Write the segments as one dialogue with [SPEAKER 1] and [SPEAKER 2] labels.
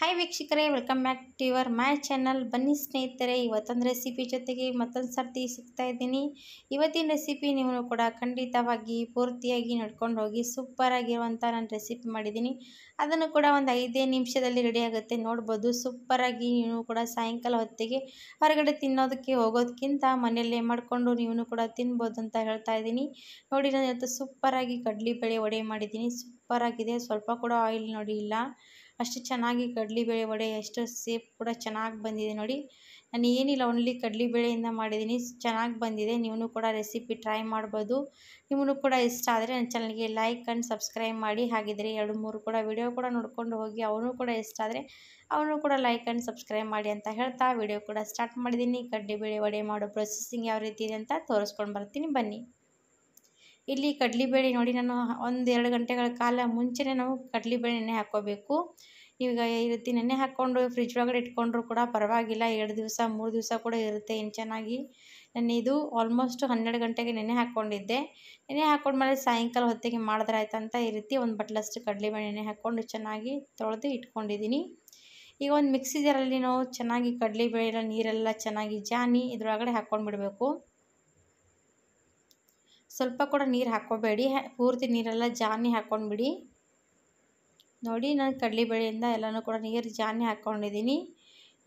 [SPEAKER 1] hi ವೀಕ್ಷಕರೇ welcome back to your my channel ಬನ್ನಿ ಸ್ನೇಹಿತರೆ ಇವತ್ತೊಂದು ರೆಸಿಪಿ ಜೊತೆಗೆ ಮತ್ತೊಂದು ಸರ್ತಿ ಸಿಗ್ತಾ ಇದ್ದೀನಿ ಇವತ್ತಿನ ರೆಸಿಪಿ ನೀವು ಕೂಡ ಖಂಡಿತವಾಗಿ ಪೂರ್ತಿಯಾಗಿ ನಡ್ಕೊಂಡು ಹೋಗಿ ಸೂಪರಾಗಿರುವಂಥ ನಾನು ರೆಸಿಪಿ ಮಾಡಿದ್ದೀನಿ ಅದನ್ನು ಕೂಡ ಒಂದು ಐದೇ ನಿಮಿಷದಲ್ಲಿ ರೆಡಿ ಆಗುತ್ತೆ ನೋಡ್ಬೋದು ಸೂಪರಾಗಿ ನೀವು ಕೂಡ ಸಾಯಂಕಾಲ ಹೊತ್ತಿಗೆ ಹೊರಗಡೆ ತಿನ್ನೋದಕ್ಕೆ ಹೋಗೋದಕ್ಕಿಂತ ಮನೆಯಲ್ಲೇ ಮಾಡಿಕೊಂಡು ನೀವು ಕೂಡ ತಿನ್ಬೋದು ಅಂತ ಹೇಳ್ತಾ ಇದ್ದೀನಿ ನೋಡಿ ನಾನು ಇವತ್ತು ಸೂಪರಾಗಿ ಕಡ್ಲಿ ಬೇಳೆ ಒಡೆ ಮಾಡಿದ್ದೀನಿ ಸೂಪರಾಗಿದೆ ಸ್ವಲ್ಪ ಕೂಡ ಆಯಿಲ್ ನೋಡಿ ಇಲ್ಲ ಅಷ್ಟು ಚೆನ್ನಾಗಿ ಕಡ್ಲೆಬೇಳೆ ವಡೆ ಎಷ್ಟು ಸೇಫ್ ಕೂಡ ಚೆನ್ನಾಗಿ ಬಂದಿದೆ ನೋಡಿ ನಾನು ಏನಿಲ್ಲ ಒನ್ಲಿ ಕಡ್ಲೆಬೇಳೆಯಿಂದ ಮಾಡಿದ್ದೀನಿ ಚೆನ್ನಾಗಿ ಬಂದಿದೆ ನೀವು ಕೂಡ ರೆಸಿಪಿ ಟ್ರೈ ಮಾಡ್ಬೋದು ನಿಮ್ಮನ್ನು ಕೂಡ ಇಷ್ಟ ಆದರೆ ನನ್ನ ಚಾನಲ್ಗೆ ಲೈಕ್ ಆ್ಯಂಡ್ ಸಬ್ಸ್ಕ್ರೈಬ್ ಮಾಡಿ ಹಾಗಿದ್ರೆ ಎರಡು ಮೂರು ಕೂಡ ವಿಡಿಯೋ ಕೂಡ ನೋಡ್ಕೊಂಡು ಹೋಗಿ ಅವನು ಕೂಡ ಇಷ್ಟ ಆದರೆ ಅವನು ಕೂಡ ಲೈಕ್ ಆ್ಯಂಡ್ ಸಬ್ಸ್ಕ್ರೈಬ್ ಮಾಡಿ ಅಂತ ಹೇಳ್ತಾ ವಿಡಿಯೋ ಕೂಡ ಸ್ಟಾರ್ಟ್ ಮಾಡಿದ್ದೀನಿ ಕಡ್ಲೆಬೇಳೆ ವಡೆ ಮಾಡೋ ಪ್ರೊಸೆಸಿಂಗ್ ಯಾವ ರೀತಿ ಇದೆ ಅಂತ ತೋರಿಸ್ಕೊಂಡು ಬರ್ತೀನಿ ಬನ್ನಿ ಇಲ್ಲಿ ಬೇಳೆ ನೋಡಿ ನಾನು ಒಂದೆರಡು ಗಂಟೆಗಳ ಕಾಲ ಮುಂಚೆನೇ ನಾವು ಕಡಲೆಬೇಳೆ ಹಾಕೋಬೇಕು ಹಾಕ್ಕೋಬೇಕು ಈಗ ಈ ರೀತಿ ನೆನೆ ಹಾಕ್ಕೊಂಡು ಫ್ರಿಜ್ ಒಳಗಡೆ ಇಟ್ಕೊಂಡ್ರೂ ಕೂಡ ಪರವಾಗಿಲ್ಲ ಎರಡು ದಿವಸ ಮೂರು ದಿವಸ ಕೂಡ ಇರುತ್ತೆ ಇನ್ನು ಚೆನ್ನಾಗಿ ನಾನು ಇದು ಆಲ್ಮೋಸ್ಟ್ ಹನ್ನೆರಡು ಗಂಟೆಗೆ ನೆನೆ ಹಾಕ್ಕೊಂಡಿದ್ದೆ ನೆನೆ ಹಾಕ್ಕೊಂಡ್ಮೇಲೆ ಸಾಯಂಕಾಲ ಹೊತ್ತಿಗೆ ಮಾಡಿದ್ರೆ ಅಂತ ಈ ರೀತಿ ಒಂದು ಬಟ್ಲಷ್ಟು ಬೇಳೆ ನೆನೆ ಹಾಕ್ಕೊಂಡು ಚೆನ್ನಾಗಿ ತೊಳೆದು ಇಟ್ಕೊಂಡಿದ್ದೀನಿ ಈಗ ಒಂದು ಮಿಕ್ಸಿ ನಾವು ಚೆನ್ನಾಗಿ ಕಡಲೆಬೇಳೆಲ್ಲ ನೀರೆಲ್ಲ ಚೆನ್ನಾಗಿ ಜಾನಿ ಇದರೊಳಗಡೆ ಹಾಕ್ಕೊಂಡು ಬಿಡಬೇಕು ಸ್ವಲ್ಪ ಕೂಡ ನೀರು ಹಾಕ್ಕೋಬೇಡಿ ಪೂರ್ತಿ ನೀರೆಲ್ಲ ಜಾನಿ ಹಾಕ್ಕೊಂಡ್ಬಿಡಿ ನೋಡಿ ನಾನು ಬೆಳೆಯಿಂದ ಎಲ್ಲನೂ ಕೂಡ ನೀರು ಜಾನಿ ಹಾಕ್ಕೊಂಡಿದ್ದೀನಿ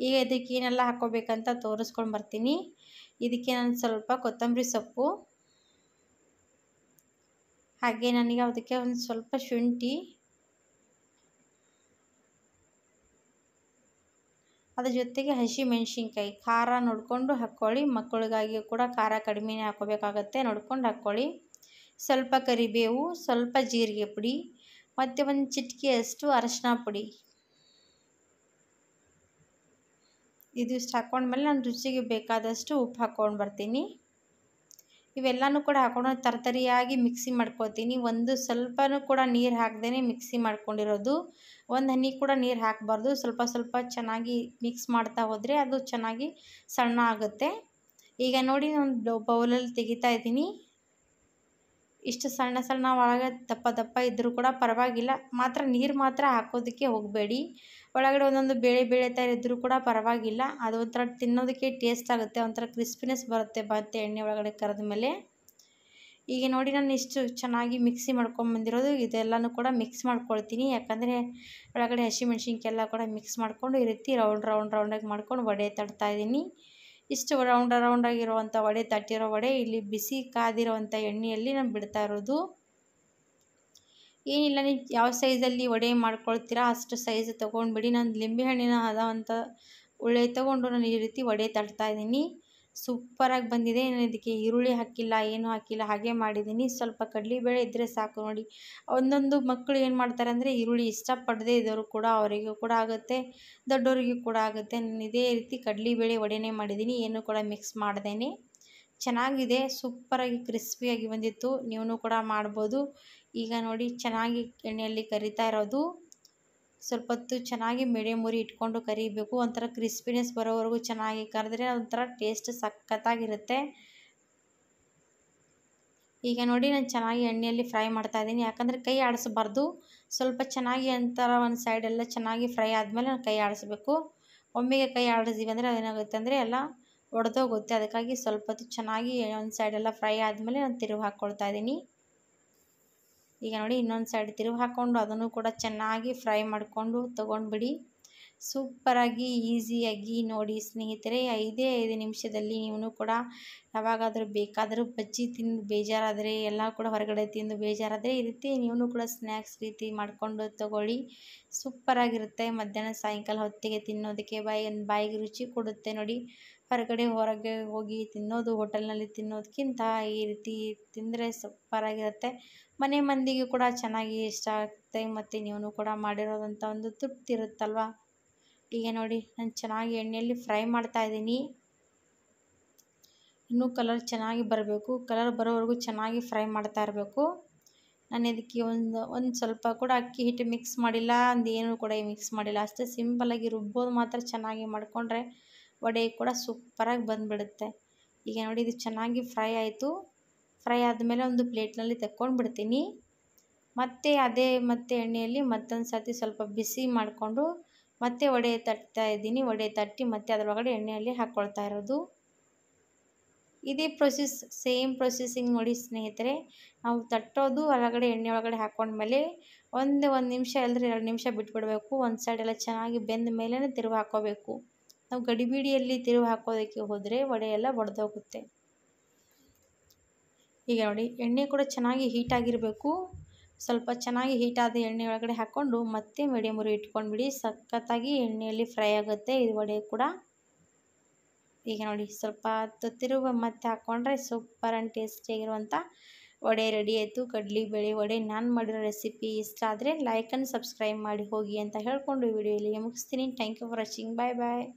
[SPEAKER 1] ಈಗ ಇದಕ್ಕೆ ಏನೆಲ್ಲ ಹಾಕ್ಕೋಬೇಕಂತ ತೋರಿಸ್ಕೊಂಡು ಬರ್ತೀನಿ ಇದಕ್ಕೆ ನಾನು ಸ್ವಲ್ಪ ಕೊತ್ತಂಬರಿ ಸೊಪ್ಪು ಹಾಗೆ ನನಗೆ ಅದಕ್ಕೆ ಒಂದು ಸ್ವಲ್ಪ ಶುಂಠಿ ಅದ್ರ ಜೊತೆಗೆ ಹಸಿ ಮೆಣಸಿನ್ಕಾಯಿ ಖಾರ ನೋಡಿಕೊಂಡು ಹಾಕ್ಕೊಳ್ಳಿ ಮಕ್ಕಳಿಗಾಗಿ ಕೂಡ ಖಾರ ಕಡಿಮೆನೇ ಹಾಕೋಬೇಕಾಗತ್ತೆ ನೋಡ್ಕೊಂಡು ಹಾಕ್ಕೊಳ್ಳಿ ಸ್ವಲ್ಪ ಕರಿಬೇವು ಸ್ವಲ್ಪ ಜೀರಿಗೆ ಪುಡಿ ಮತ್ತು ಒಂದು ಚಿಟಿಕೆಯಷ್ಟು ಅರಶಿನ ಪುಡಿ ಇದಿಷ್ಟು ಹಾಕೊಂಡ್ಮೇಲೆ ನಾನು ರುಚಿಗೆ ಬೇಕಾದಷ್ಟು ಉಪ್ಪು ಹಾಕ್ಕೊಂಡು ಬರ್ತೀನಿ ಇವೆಲ್ಲನೂ ಕೂಡ ಹಾಕ್ಕೊಂಡು ತರತರಿಯಾಗಿ ಮಿಕ್ಸಿ ಮಾಡ್ಕೊತೀನಿ ಒಂದು ಸ್ವಲ್ಪನೂ ಕೂಡ ನೀರು ಹಾಕ್ದೇ ಮಿಕ್ಸಿ ಮಾಡ್ಕೊಂಡಿರೋದು ಒಂದು ಹನಿ ಕೂಡ ನೀರು ಹಾಕಬಾರ್ದು ಸ್ವಲ್ಪ ಸ್ವಲ್ಪ ಚೆನ್ನಾಗಿ ಮಿಕ್ಸ್ ಮಾಡ್ತಾ ಹೋದರೆ ಅದು ಚೆನ್ನಾಗಿ ಸಣ್ಣ ಆಗುತ್ತೆ ಈಗ ನೋಡಿ ನಾನು ಬೌಲಲ್ಲಿ ತೆಗಿತಾ ಇದ್ದೀನಿ ಇಷ್ಟು ಸಣ್ಣ ಸಣ್ಣ ಒಳಗೆ ದಪ್ಪ ದಪ್ಪ ಇದ್ದರೂ ಕೂಡ ಪರವಾಗಿಲ್ಲ ಮಾತ್ರ ನೀರು ಮಾತ್ರ ಹಾಕೋದಕ್ಕೆ ಹೋಗಬೇಡಿ ಒಳಗಡೆ ಒಂದೊಂದು ಬೇಳೆ ಬೇಳೆ ಥರ ಇದ್ದರೂ ಕೂಡ ಪರವಾಗಿಲ್ಲ ಅದು ಒಂಥರ ತಿನ್ನೋದಕ್ಕೆ ಟೇಸ್ಟ್ ಆಗುತ್ತೆ ಒಂಥರ ಕ್ರಿಸ್ಪಿನೆಸ್ ಬರುತ್ತೆ ಮತ್ತೆ ಎಣ್ಣೆ ಒಳಗಡೆ ಕರೆದ ಮೇಲೆ ಈಗ ನೋಡಿ ನಾನು ಇಷ್ಟು ಚೆನ್ನಾಗಿ ಮಿಕ್ಸಿ ಮಾಡ್ಕೊಂಡು ಬಂದಿರೋದು ಇದೆಲ್ಲನೂ ಕೂಡ ಮಿಕ್ಸ್ ಮಾಡ್ಕೊಳ್ತೀನಿ ಯಾಕಂದರೆ ಒಳಗಡೆ ಎಲ್ಲ ಕೂಡ ಮಿಕ್ಸ್ ಮಾಡಿಕೊಂಡು ಈ ರೀತಿ ರೌಂಡ್ ರೌಂಡ್ ರೌಂಡಾಗಿ ಮಾಡ್ಕೊಂಡು ಒಡೆ ತಡ್ತಾ ಇದ್ದೀನಿ ಇಷ್ಟು ರೌಂಡ್ ರೌಂಡಾಗಿರುವಂಥ ವಡೆ ತಟ್ಟಿರೋ ವಡೆ ಇಲ್ಲಿ ಬಿಸಿ ಕಾದಿರುವಂಥ ಎಣ್ಣೆಯಲ್ಲಿ ನಾನು ಬಿಡ್ತಾ ಇರೋದು ಏನಿಲ್ಲ ನೀವು ಯಾವ ಸೈಜಲ್ಲಿ ವಡೆ ಮಾಡ್ಕೊಳ್ತೀರಾ ಅಷ್ಟು ಸೈಜ್ ತೊಗೊಂಡ್ಬಿಡಿ ನಾನು ಲಿಂಬೆ ಹಣ್ಣಿನ ಹದವಂಥ ಉಳ್ಳೆ ತೊಗೊಂಡು ನಾನು ಈ ರೀತಿ ವಡೆ ತಟ್ತಾ ಇದ್ದೀನಿ ಸೂಪರಾಗಿ ಬಂದಿದೆ ಏನು ಇದಕ್ಕೆ ಈರುಳ್ಳಿ ಹಾಕಿಲ್ಲ ಏನು ಹಾಕಿಲ್ಲ ಹಾಗೆ ಮಾಡಿದ್ದೀನಿ ಸ್ವಲ್ಪ ಬೇಳೆ ಇದ್ದರೆ ಸಾಕು ನೋಡಿ ಒಂದೊಂದು ಮಕ್ಕಳು ಏನು ಮಾಡ್ತಾರೆ ಅಂದರೆ ಈರುಳ್ಳಿ ಇಷ್ಟಪಡದೇ ಇದ್ದವರು ಕೂಡ ಅವರಿಗೂ ಕೂಡ ಆಗುತ್ತೆ ದೊಡ್ಡವರಿಗೂ ಕೂಡ ಆಗುತ್ತೆ ನಾನು ಇದೇ ರೀತಿ ಬೇಳೆ ಒಡೆನೆ ಮಾಡಿದ್ದೀನಿ ಏನು ಕೂಡ ಮಿಕ್ಸ್ ಮಾಡ್ದೇನೆ ಚೆನ್ನಾಗಿದೆ ಸೂಪರಾಗಿ ಕ್ರಿಸ್ಪಿಯಾಗಿ ಬಂದಿತ್ತು ನೀವು ಕೂಡ ಮಾಡ್ಬೋದು ಈಗ ನೋಡಿ ಚೆನ್ನಾಗಿ ಎಣ್ಣೆಯಲ್ಲಿ ಕರಿತಾ ಇರೋದು ಸ್ವಲ್ಪ ಹೊತ್ತು ಚೆನ್ನಾಗಿ ಮೀಡಿಯಮ್ ಉರಿ ಇಟ್ಕೊಂಡು ಕರಿಬೇಕು ಒಂಥರ ಕ್ರಿಸ್ಪಿನೆಸ್ ಬರೋವರೆಗೂ ಚೆನ್ನಾಗಿ ಕರೆದ್ರೆ ಒಂಥರ ಟೇಸ್ಟ್ ಸಖತ್ತಾಗಿರುತ್ತೆ ಈಗ ನೋಡಿ ನಾನು ಚೆನ್ನಾಗಿ ಎಣ್ಣೆಯಲ್ಲಿ ಫ್ರೈ ಮಾಡ್ತಾ ಇದ್ದೀನಿ ಯಾಕಂದರೆ ಕೈ ಆಡಿಸಬಾರ್ದು ಸ್ವಲ್ಪ ಚೆನ್ನಾಗಿ ಒಂಥರ ಒಂದು ಸೈಡೆಲ್ಲ ಚೆನ್ನಾಗಿ ಫ್ರೈ ಆದಮೇಲೆ ನಾನು ಕೈ ಆಡಿಸ್ಬೇಕು ಒಮ್ಮೆಗೆ ಕೈ ಆಡಿಸ್ತೀವಿ ಅಂದರೆ ಅದೇನಾಗುತ್ತೆ ಅಂದರೆ ಎಲ್ಲ ಒಡೆದೋಗುತ್ತೆ ಅದಕ್ಕಾಗಿ ಸ್ವಲ್ಪ ಚೆನ್ನಾಗಿ ಒಂದು ಸೈಡೆಲ್ಲ ಫ್ರೈ ಆದಮೇಲೆ ನಾನು ತಿರುವು ಹಾಕ್ಕೊಳ್ತಾ ಇದ್ದೀನಿ ಈಗ ನೋಡಿ ಇನ್ನೊಂದು ಸೈಡ್ ತಿರುವು ಹಾಕ್ಕೊಂಡು ಅದನ್ನು ಕೂಡ ಚೆನ್ನಾಗಿ ಫ್ರೈ ಮಾಡಿಕೊಂಡು ತೊಗೊಂಡ್ಬಿಡಿ ಸೂಪರಾಗಿ ಈಸಿಯಾಗಿ ನೋಡಿ ಸ್ನೇಹಿತರೆ ಐದೇ ಐದು ನಿಮಿಷದಲ್ಲಿ ನೀವು ಕೂಡ ಯಾವಾಗಾದರೂ ಬೇಕಾದರೂ ಬಜ್ಜಿ ತಿಂದು ಬೇಜಾರಾದರೆ ಎಲ್ಲ ಕೂಡ ಹೊರಗಡೆ ತಿಂದು ಬೇಜಾರಾದರೆ ಈ ರೀತಿ ನೀವು ಕೂಡ ಸ್ನ್ಯಾಕ್ಸ್ ರೀತಿ ಮಾಡಿಕೊಂಡು ತಗೊಳ್ಳಿ ಸೂಪರಾಗಿರುತ್ತೆ ಮಧ್ಯಾಹ್ನ ಸಾಯಂಕಾಲ ಹೊತ್ತಿಗೆ ತಿನ್ನೋದಕ್ಕೆ ಬಾಯಿ ಬಾಯಿಗೆ ರುಚಿ ಕೊಡುತ್ತೆ ನೋಡಿ ಹೊರಗಡೆ ಹೊರಗೆ ಹೋಗಿ ತಿನ್ನೋದು ಹೋಟೆಲ್ನಲ್ಲಿ ತಿನ್ನೋದಕ್ಕಿಂತ ಈ ರೀತಿ ತಿಂದರೆ ಸೂಪರಾಗಿರುತ್ತೆ ಮನೆ ಮಂದಿಗೆ ಕೂಡ ಚೆನ್ನಾಗಿ ಇಷ್ಟ ಆಗುತ್ತೆ ಮತ್ತು ನೀವು ಕೂಡ ಮಾಡಿರೋದಂಥ ಒಂದು ತೃಪ್ತಿ ಇರುತ್ತಲ್ವ ಈಗ ನೋಡಿ ನಾನು ಚೆನ್ನಾಗಿ ಎಣ್ಣೆಯಲ್ಲಿ ಫ್ರೈ ಮಾಡ್ತಾ ಇದ್ದೀನಿ ಇನ್ನೂ ಕಲರ್ ಚೆನ್ನಾಗಿ ಬರಬೇಕು ಕಲರ್ ಬರೋವರೆಗೂ ಚೆನ್ನಾಗಿ ಫ್ರೈ ಮಾಡ್ತಾ ಇರಬೇಕು ನಾನು ಇದಕ್ಕೆ ಒಂದು ಒಂದು ಸ್ವಲ್ಪ ಕೂಡ ಅಕ್ಕಿ ಹಿಟ್ಟು ಮಿಕ್ಸ್ ಮಾಡಿಲ್ಲ ಅಂದೇನು ಕೂಡ ಮಿಕ್ಸ್ ಮಾಡಿಲ್ಲ ಅಷ್ಟೇ ಸಿಂಪಲ್ಲಾಗಿ ರುಬ್ಬೋದು ಮಾತ್ರ ಚೆನ್ನಾಗಿ ಮಾಡಿಕೊಂಡ್ರೆ ವಡೆ ಕೂಡ ಸೂಪರಾಗಿ ಬಂದುಬಿಡುತ್ತೆ ಈಗ ನೋಡಿ ಇದು ಚೆನ್ನಾಗಿ ಫ್ರೈ ಆಯಿತು ಫ್ರೈ ಆದಮೇಲೆ ಒಂದು ಪ್ಲೇಟ್ನಲ್ಲಿ ತಕ್ಕೊಂಡು ಬಿಡ್ತೀನಿ ಮತ್ತೆ ಅದೇ ಮತ್ತೆ ಎಣ್ಣೆಯಲ್ಲಿ ಮತ್ತೊಂದು ಸರ್ತಿ ಸ್ವಲ್ಪ ಬಿಸಿ ಮಾಡಿಕೊಂಡು ಮತ್ತೆ ವಡೆ ತಟ್ತಾ ಇದ್ದೀನಿ ವಡೆ ತಟ್ಟಿ ಮತ್ತೆ ಅದರೊಳಗಡೆ ಎಣ್ಣೆಯಲ್ಲಿ ಹಾಕ್ಕೊಳ್ತಾ ಇರೋದು ಇದೇ ಪ್ರೊಸೆಸ್ ಸೇಮ್ ಪ್ರೊಸೆಸಿಂಗ್ ನೋಡಿ ಸ್ನೇಹಿತರೆ ನಾವು ತಟ್ಟೋದು ಒಳಗಡೆ ಎಣ್ಣೆ ಒಳಗಡೆ ಹಾಕ್ಕೊಂಡ್ಮೇಲೆ ಒಂದು ಒಂದು ನಿಮಿಷ ಇಲ್ಲದ್ರೆ ಎರಡು ನಿಮಿಷ ಬಿಟ್ಬಿಡಬೇಕು ಒಂದು ಸೈಡೆಲ್ಲ ಚೆನ್ನಾಗಿ ಬೆಂದ ಮೇಲೇ ತಿರುಗಿ ಹಾಕ್ಕೋಬೇಕು ನಾವು ಗಡಿಬಿಡಿಯಲ್ಲಿ ತಿರುವು ಹಾಕೋದಕ್ಕೆ ಹೋದರೆ ವಡೆ ಎಲ್ಲ ಒಡೆದೋಗುತ್ತೆ ಈಗ ನೋಡಿ ಎಣ್ಣೆ ಕೂಡ ಚೆನ್ನಾಗಿ ಹೀಟಾಗಿರಬೇಕು ಸ್ವಲ್ಪ ಚೆನ್ನಾಗಿ ಹೀಟಾದ ಎಣ್ಣೆ ಒಳಗಡೆ ಹಾಕ್ಕೊಂಡು ಮತ್ತೆ ಮೀಡಿಯಮ್ ಉರಿ ಇಟ್ಕೊಂಡ್ಬಿಡಿ ಸಖತ್ತಾಗಿ ಎಣ್ಣೆಯಲ್ಲಿ ಫ್ರೈ ಆಗುತ್ತೆ ಇದು ವಡೆ ಕೂಡ ಈಗ ನೋಡಿ ಸ್ವಲ್ಪ ಹೊತ್ತು ಮತ್ತೆ ಹಾಕ್ಕೊಂಡ್ರೆ ಸೂಪರ್ ಆ್ಯಂಡ್ ಟೇಸ್ಟಿಯಾಗಿರುವಂಥ ವಡೆ ರೆಡಿ ಆಯಿತು ಕಡ್ಲಿ ಬೇಳೆ ವಡೆ ನಾನು ಮಾಡಿರೋ ರೆಸಿಪಿ ಇಷ್ಟ ಆದರೆ ಲೈಕ್ ಆ್ಯಂಡ್ ಸಬ್ಸ್ಕ್ರೈಬ್ ಮಾಡಿ ಹೋಗಿ ಅಂತ ಹೇಳ್ಕೊಂಡು ಈ ವಿಡಿಯೋ ಇಲ್ಲಿಗೆ ಮುಗಿಸ್ತೀನಿ thank you for watching bye bye